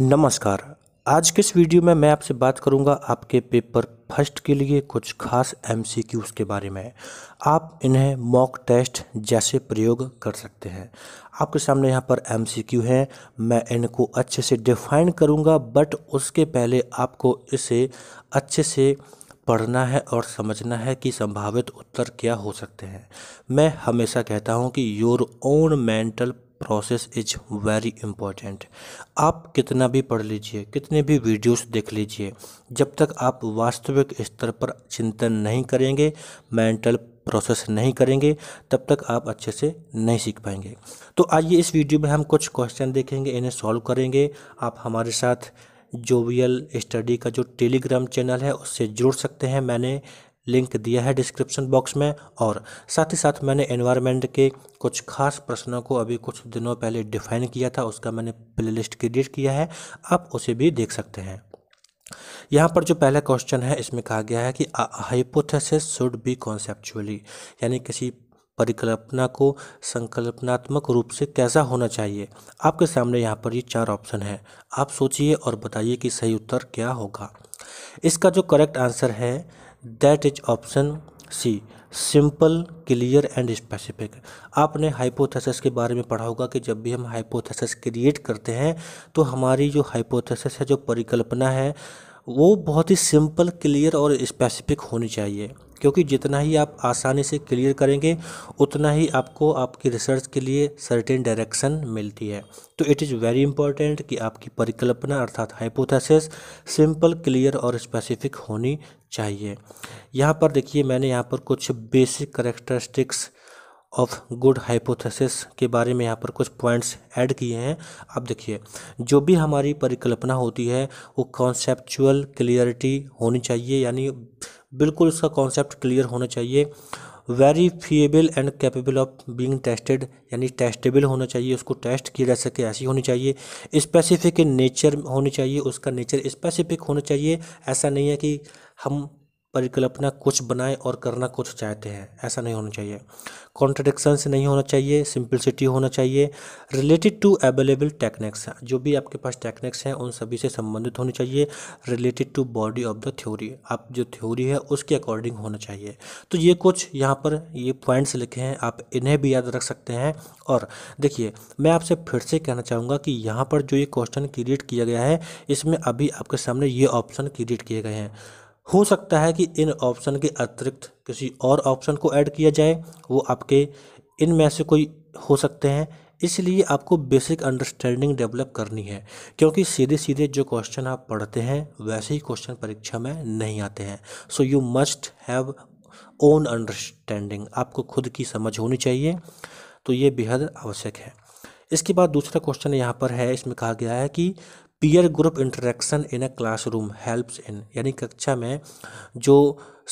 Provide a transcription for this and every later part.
नमस्कार आज के इस वीडियो में मैं आपसे बात करूंगा आपके पेपर फर्स्ट के लिए कुछ खास एमसीक्यूज़ के बारे में आप इन्हें मॉक टेस्ट जैसे प्रयोग कर सकते हैं आपके सामने यहाँ पर एमसीक्यू हैं मैं इनको अच्छे से डिफाइन करूंगा बट उसके पहले आपको इसे अच्छे से पढ़ना है और समझना है कि संभावित उत्तर क्या हो सकते हैं मैं हमेशा कहता हूँ कि your own mental process is very important आप कितना भी पढ़ लीजिए कितने भी वीडियोस देख लीजिए जब तक आप वास्तविक स्तर पर चिंतन नहीं करेंगे मेंटल प्रोसेस नहीं करेंगे तब तक आप अच्छे से नहीं सीख पाएंगे तो आइए इस वीडियो में हम कुछ क्वेश्चन देखेंगे इन्हें सॉल्व करेंगे आप हमारे साथ जोवियल स्टडी का जो टेलीग्राम चैनल है उससे जुड़ सकते हैं मैंने लिंक दिया है डिस्क्रिप्शन बॉक्स में और साथ ही साथ मैंने एनवायरनमेंट के कुछ खास प्रश्नों को अभी कुछ दिनों पहले डिफाइन किया था उसका मैंने प्लेलिस्ट क्रिएट किया है आप उसे भी देख सकते हैं यहाँ पर जो पहला क्वेश्चन है इसमें कहा गया है कि हाइपोथेसिस शुड बी कॉन्सेप्चुअली यानी किसी परिकल्पना को संकल्पनात्मक रूप से कैसा होना चाहिए आपके सामने यहाँ पर ये चार ऑप्शन हैं आप सोचिए और बताइए कि सही उत्तर क्या होगा इसका जो करेक्ट आंसर है that is option C simple clear and specific आपने हाइपोथेसिस के बारे में पढ़ा होगा कि जब भी हम हाइपोथेसिस क्रिएट करते हैं तो हमारी जो हाइपोथेसिस है जो परिकल्पना है वो बहुत ही सिंपल क्लियर और स्पेसिफिक होनी चाहिए क्योंकि जितना ही आप आसानी से क्लियर करेंगे उतना ही आपको आपकी रिसर्च के लिए सर्टेन डायरेक्शन मिलती है तो इट इज़ वेरी इंपॉर्टेंट कि आपकी परिकल्पना अर्थात हाइपोथेसिस सिंपल क्लियर और स्पेसिफिक होनी चाहिए यहाँ पर देखिए मैंने यहाँ पर कुछ basic characteristics of good hypothesis के बारे में यहाँ पर कुछ पॉइंट्स ऐड किए हैं आप देखिए जो भी हमारी परिकल्पना होती है वो कॉन्सेप्चुअल क्लियरिटी होनी चाहिए यानी बिल्कुल उसका कॉन्सेप्ट क्लियर होना चाहिए very feasible and capable of being tested यानी टेस्टेबल होना चाहिए उसको टेस्ट किया जा सके ऐसी होनी चाहिए स्पेसिफिक नेचर होनी चाहिए उसका नेचर स्पेसिफिक होना चाहिए ऐसा नहीं है कि हम परिकल्पना कुछ बनाए और करना कुछ चाहते हैं ऐसा नहीं होना चाहिए कॉन्ट्रडिक्शन से नहीं होना चाहिए सिंपलिसिटी होना चाहिए रिलेटेड टू अवेलेबल टेक्निक्स जो भी आपके पास टेक्निक्स हैं उन सभी से संबंधित होनी चाहिए related to body of the theory आप जो थ्योरी है उसके अकॉर्डिंग होना चाहिए तो ये कुछ यहाँ पर ये पॉइंट्स लिखे हैं आप इन्हें भी याद रख सकते हैं और देखिए मैं आपसे फिर से कहना चाहूँगा कि यहाँ पर जो ये क्वेश्चन क्रिएट किया गया है इसमें अभी आपके सामने ये ऑप्शन क्रिएट किए गए हैं हो सकता है कि इन ऑप्शन के अतिरिक्त किसी और ऑप्शन को ऐड किया जाए वो आपके इन में से कोई हो सकते हैं इसलिए आपको बेसिक अंडरस्टैंडिंग डेवलप करनी है क्योंकि सीधे सीधे जो क्वेश्चन आप पढ़ते हैं वैसे ही क्वेश्चन परीक्षा में नहीं आते हैं so you must have own understanding आपको खुद की समझ होनी चाहिए तो ये बेहद आवश्यक है इसके बाद दूसरा क्वेश्चन यहाँ पर है इसमें कहा गया है कि peer group interaction in a classroom helps in यानी कक्षा में जो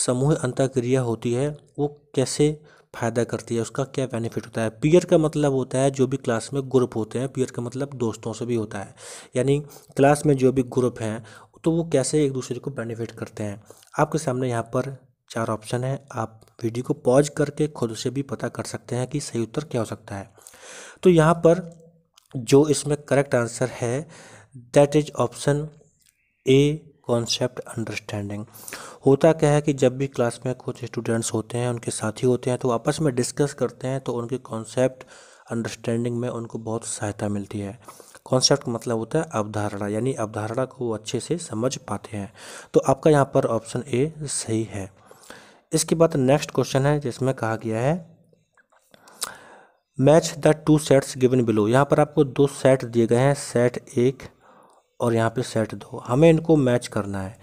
समूह अंतक्रिया होती है वो कैसे फ़ायदा करती है उसका क्या बेनिफिट होता है पीयर का मतलब होता है जो भी क्लास में ग्रुप होते हैं पीयर का मतलब दोस्तों से भी होता है यानी क्लास में जो भी ग्रुप हैं तो वो कैसे एक दूसरे को बेनिफिट करते हैं आपके सामने यहाँ पर चार ऑप्शन है आप वीडियो को पॉज करके खुद से भी पता कर सकते हैं कि सही उत्तर क्या हो सकता है तो यहाँ पर जो इसमें करेक्ट आंसर है that is option A concept understanding होता क्या है कि जब भी क्लास में कुछ स्टूडेंट्स होते हैं उनके साथी होते हैं तो आपस में डिस्कस करते हैं तो उनके कॉन्सेप्ट अंडरस्टैंडिंग में उनको बहुत सहायता मिलती है कॉन्सेप्ट का मतलब होता है अवधारणा यानी अवधारणा को वो अच्छे से समझ पाते हैं तो आपका यहाँ पर ऑप्शन ए सही है इसके बाद नेक्स्ट क्वेश्चन है जिसमें कहा गया है match the two sets given below यहाँ पर आपको दो सेट दिए गए हैं सेट एक और यहाँ पे सेट दो हमें इनको मैच करना है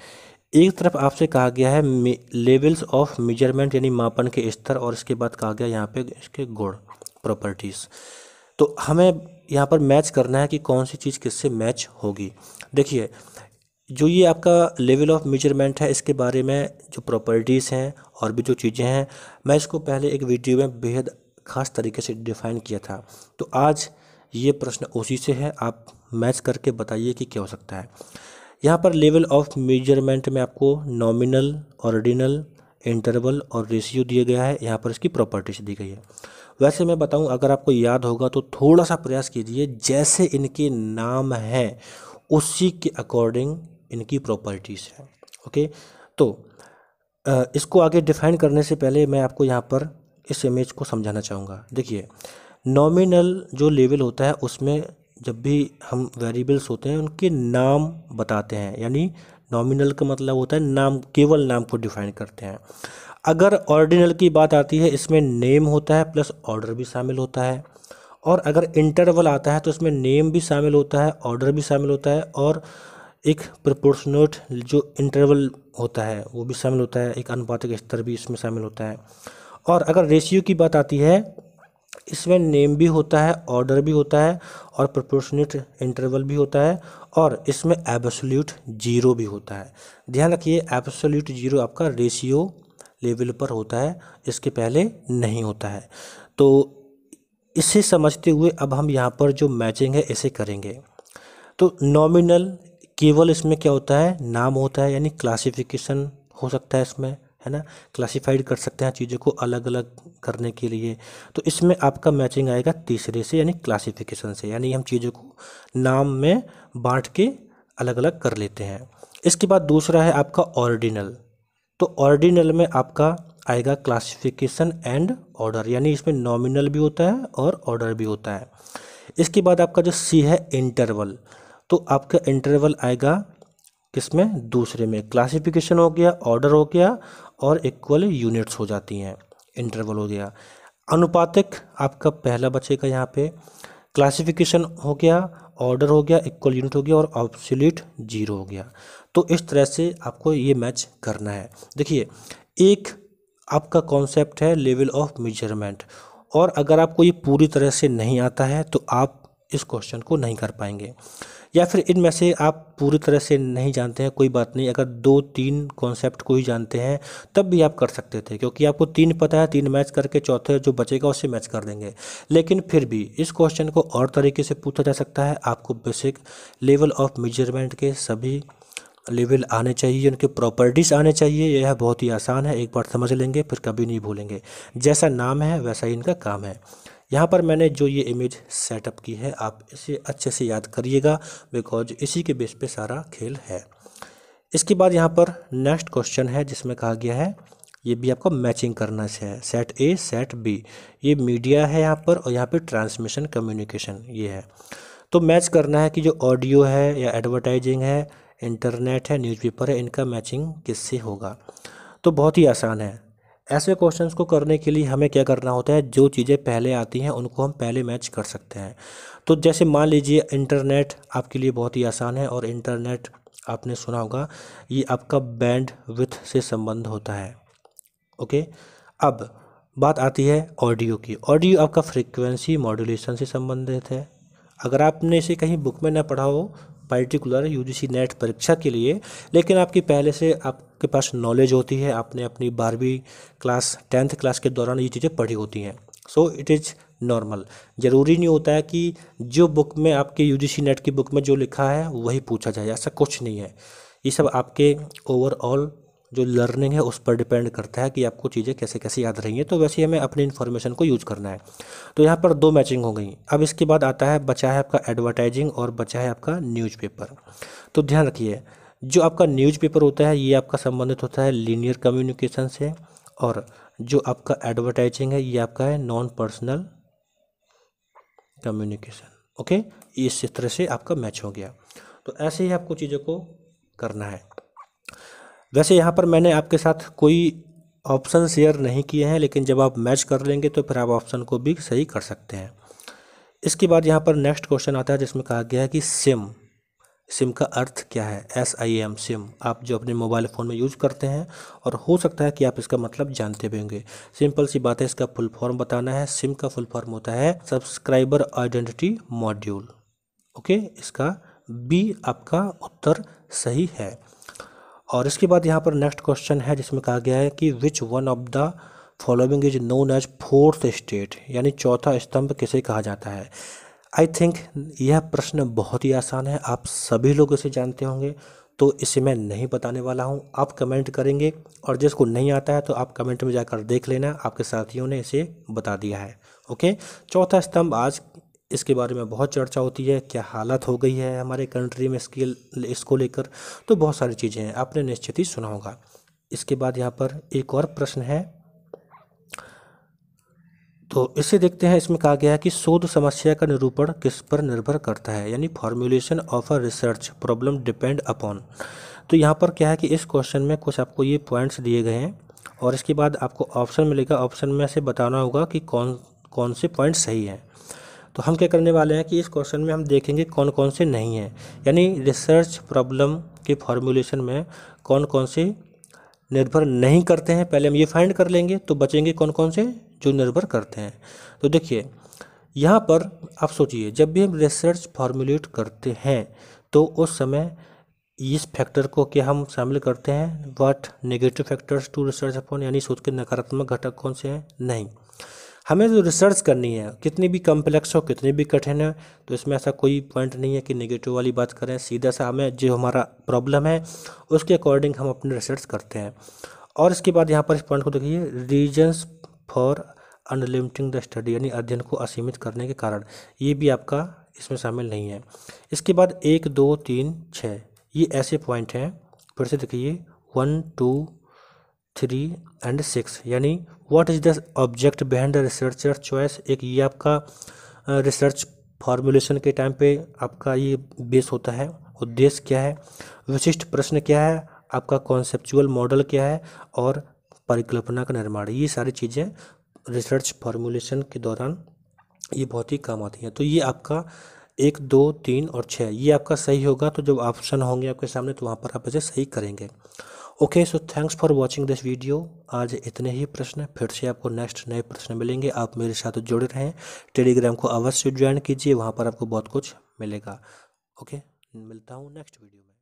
एक तरफ आपसे कहा गया है लेवल्स ऑफ मेजरमेंट यानी मापन के स्तर और इसके बाद कहा गया यहाँ पे इसके गुण प्रॉपर्टीज़ तो हमें यहाँ पर मैच करना है कि कौन सी चीज़ किससे मैच होगी देखिए जो ये आपका लेवल ऑफ मेजरमेंट है इसके बारे में जो प्रॉपर्टीज़ हैं और भी जो चीज़ें हैं मैं इसको पहले एक वीडियो में बेहद ख़ास तरीके से डिफ़ाइन किया था तो आज ये प्रश्न उसी से है आप मैच करके बताइए कि क्या हो सकता है यहाँ पर लेवल ऑफ मेजरमेंट में आपको नॉमिनल ऑरिजिनल इंटरवल और रेशियो दिया गया है यहाँ पर इसकी प्रॉपर्टीज दी गई है वैसे मैं बताऊँ अगर आपको याद होगा तो थोड़ा सा प्रयास कीजिए जैसे इनके नाम हैं उसी के अकॉर्डिंग इनकी प्रॉपर्टीज़ हैं ओके तो इसको आगे डिफाइन करने से पहले मैं आपको यहाँ पर इस इमेज को समझाना चाहूँगा देखिए नॉमिनल जो लेवल होता है उसमें जब भी हम वेरिएबल्स होते हैं उनके नाम बताते हैं यानी नॉमिनल का मतलब होता है नाम केवल नाम को डिफाइन करते हैं अगर ऑर्डिनल की बात आती है इसमें नेम होता है प्लस ऑर्डर भी शामिल होता है और अगर इंटरवल आता है तो इसमें नेम भी शामिल होता है ऑर्डर भी शामिल होता है और एक प्रपोर्शनट जो इंटरवल होता है वो भी शामिल होता है एक अनुपातिक स्तर भी इसमें शामिल होता है और अगर रेशियो की बात आती है इसमें नेम भी होता है ऑर्डर भी होता है और प्रोपोर्शनेट इंटरवल भी होता है और इसमें एब्सोल्यूट जीरो भी होता है ध्यान रखिए एब्सोल्यूट जीरो आपका रेशियो लेवल पर होता है इसके पहले नहीं होता है तो इसे समझते हुए अब हम यहाँ पर जो मैचिंग है इसे करेंगे तो नॉमिनल केवल इसमें क्या होता है नाम होता है यानी क्लासिफिकेशन हो सकता है इसमें है ना क्लासिफाइड कर सकते हैं चीज़ों को अलग अलग करने के लिए तो इसमें आपका मैचिंग आएगा तीसरे से यानी क्लासिफिकेशन से यानी हम चीज़ों को नाम में बांट के अलग अलग कर लेते हैं इसके बाद दूसरा है आपका ऑर्डिनल तो ऑर्डिनल में आपका आएगा क्लासिफिकेशन एंड ऑर्डर यानी इसमें नॉमिनल भी होता है और ऑर्डर भी होता है इसके बाद आपका जो सी है इंटरवल तो आपका इंटरवल आएगा किसमें दूसरे में क्लासिफिकेशन हो गया ऑर्डर हो गया और इक्वल यूनिट्स हो जाती हैं इंटरवल हो गया अनुपातिक आपका पहला बचेगा यहाँ पे क्लासिफिकेशन हो गया ऑर्डर हो गया इक्वल यूनिट हो गया और ऑब्सोल्यूट जीरो हो गया तो इस तरह से आपको ये मैच करना है देखिए एक आपका कॉन्सेप्ट है लेवल ऑफ मेजरमेंट और अगर आपको ये पूरी तरह से नहीं आता है तो आप इस क्वेश्चन को नहीं कर पाएंगे या फिर इनमें से आप पूरी तरह से नहीं जानते हैं कोई बात नहीं अगर दो तीन कॉन्सेप्ट को ही जानते हैं तब भी आप कर सकते थे क्योंकि आपको तीन पता है तीन मैच करके चौथे जो बचेगा उससे मैच कर देंगे लेकिन फिर भी इस क्वेश्चन को और तरीके से पूछा जा सकता है आपको बेसिक लेवल ऑफ मेजरमेंट के सभी लेवल आने चाहिए उनके प्रॉपर्टीज़ आने चाहिए यह बहुत ही आसान है एक बार समझ लेंगे फिर कभी नहीं भूलेंगे जैसा नाम है वैसा ही इनका काम है यहाँ पर मैंने जो ये इमेज सेटअप की है आप इसे अच्छे से याद करिएगा बिकॉज इसी के बेस पे सारा खेल है इसके बाद यहाँ पर नेक्स्ट क्वेश्चन है जिसमें कहा गया है ये भी आपको मैचिंग करना से है सेट ए सेट बी ये मीडिया है यहाँ पर और यहाँ पर ट्रांसमिशन कम्युनिकेशन ये है तो मैच करना है कि जो ऑडियो है या एडवर्टाइजिंग है इंटरनेट है न्यूज़पेपर है इनका मैचिंग किससे होगा तो बहुत ही आसान है ऐसे क्वेश्चन को करने के लिए हमें क्या करना होता है जो चीज़ें पहले आती हैं उनको हम पहले मैच कर सकते हैं तो जैसे मान लीजिए इंटरनेट आपके लिए बहुत ही आसान है और इंटरनेट आपने सुना होगा ये आपका बैंड विथ से संबंध होता है ओके अब बात आती है ऑडियो की ऑडियो आपका फ्रीक्वेंसी मॉड्यूलेशन से संबंधित है अगर आपने इसे कहीं बुक में ना पढ़ा हो पर्टिकुलर यूजीसी नेट परीक्षा के लिए लेकिन आपकी पहले से आपके पास नॉलेज होती है आपने अपनी बारहवीं क्लास टेंथ क्लास के दौरान ये चीज़ें पढ़ी होती हैं सो इट इज़ नॉर्मल ज़रूरी नहीं होता है कि जो बुक में आपके यूजीसी नेट की बुक में जो लिखा है वही पूछा जाए ऐसा कुछ नहीं है ये सब आपके ओवरऑल जो लर्निंग है उस पर डिपेंड करता है कि आपको चीज़ें कैसे कैसे याद रहेंगी तो वैसे ही हमें अपनी इन्फॉर्मेशन को यूज़ करना है तो यहाँ पर दो मैचिंग हो गई अब इसके बाद आता है बचा है आपका एडवर्टाइजिंग और बचा है आपका न्यूज़पेपर तो ध्यान रखिए जो आपका न्यूज़पेपर होता है ये आपका संबंधित होता है लीनियर कम्युनिकेशन से और जो आपका एडवर्टाइजिंग है ये आपका है नॉन पर्सनल कम्युनिकेशन ओके इस तरह से आपका मैच हो गया तो ऐसे ही आपको चीज़ों को करना है वैसे यहाँ पर मैंने आपके साथ कोई ऑप्शन शेयर नहीं किए हैं लेकिन जब आप मैच कर लेंगे तो फिर आप ऑप्शन को भी सही कर सकते हैं इसके बाद यहाँ पर नेक्स्ट क्वेश्चन आता है जिसमें कहा गया है कि सिम सिम का अर्थ क्या है एस आई एम सिम आप जो अपने मोबाइल फ़ोन में यूज़ करते हैं और हो सकता है कि आप इसका मतलब जानते भी होंगे सिंपल सी बात है इसका फुल फॉर्म बताना है सिम का फुल फॉर्म होता है सब्सक्राइबर आइडेंटिटी मॉड्यूल ओके इसका बी आपका उत्तर सही है और इसके बाद यहाँ पर नेक्स्ट क्वेश्चन है जिसमें कहा गया है कि which one of the following is known as fourth state यानी चौथा स्तंभ किसे कहा जाता है आई थिंक यह प्रश्न बहुत ही आसान है आप सभी लोग इसे जानते होंगे तो इसे मैं नहीं बताने वाला हूँ आप कमेंट करेंगे और जिसको नहीं आता है तो आप कमेंट में जाकर देख लेना आपके साथियों ने इसे बता दिया है ओके चौथा स्तंभ आज इसके बारे में बहुत चर्चा होती है क्या हालत हो गई है हमारे कंट्री में इसके इसको लेकर तो बहुत सारी चीज़ें हैं आपने निश्चित ही सुना होगा इसके बाद यहाँ पर एक और प्रश्न है तो इसे देखते हैं इसमें कहा गया है कि शोध समस्या का निरूपण किस पर निर्भर करता है यानी formulation of a research problem depend upon तो यहाँ पर क्या है कि इस क्वेश्चन में कुछ आपको ये पॉइंट्स दिए गए हैं और इसके बाद आपको ऑप्शन मिलेगा ऑप्शन में से बताना होगा कि कौन कौन से पॉइंट सही हैं तो हम क्या करने वाले हैं कि इस क्वेश्चन में हम देखेंगे कौन कौन से नहीं हैं यानी रिसर्च प्रॉब्लम के फॉर्मूलेशन में कौन कौन से निर्भर नहीं करते हैं पहले हम ये फाइंड कर लेंगे तो बचेंगे कौन कौन से जो निर्भर करते हैं तो देखिए यहाँ पर आप सोचिए जब भी हम रिसर्च फॉर्मूलेट करते हैं तो उस समय इस फैक्टर को क्या हम शामिल करते हैं what negative factors to research upon यानी सोच के नकारात्मक घटक कौन से हैं नहीं हमें जो तो रिसर्च करनी है कितनी भी कम्प्लेक्स हो कितनी भी कठिन है तो इसमें ऐसा कोई पॉइंट नहीं है कि नेगेटिव वाली बात करें सीधा सा हमें जो हमारा प्रॉब्लम है उसके अकॉर्डिंग हम अपनी रिसर्च करते हैं और इसके बाद यहाँ पर इस पॉइंट को देखिए reasons for unlimiting the study यानी अध्ययन को असीमित करने के कारण ये भी आपका इसमें शामिल नहीं है इसके बाद एक दो तीन छः ये ऐसे पॉइंट हैं फिर से देखिए one two three and six यानी what is the object behind the researcher choice एक ये आपका रिसर्च फॉर्मुलेशन के टाइम पे आपका ये बेस होता है उद्देश्य क्या है विशिष्ट प्रश्न क्या है आपका कॉन्सेप्चुअल मॉडल क्या है और परिकल्पना का निर्माण ये सारी चीज़ें रिसर्च फॉर्मुलेशन के दौरान ये बहुत ही काम आती हैं तो ये आपका एक दो तीन और छः ये आपका सही होगा तो जब ऑप्शन होंगे आपके सामने तो वहाँ पर आप इसे सही करेंगे okay so thanks for watching this video आज इतने ही प्रश्न फिर से आपको नेक्स्ट नए प्रश्न मिलेंगे आप मेरे साथ जुड़े रहें टेलीग्राम को अवश्य ज्वाइन कीजिए वहाँ पर आपको बहुत कुछ मिलेगा ओके मिलता हूँ नेक्स्ट वीडियो में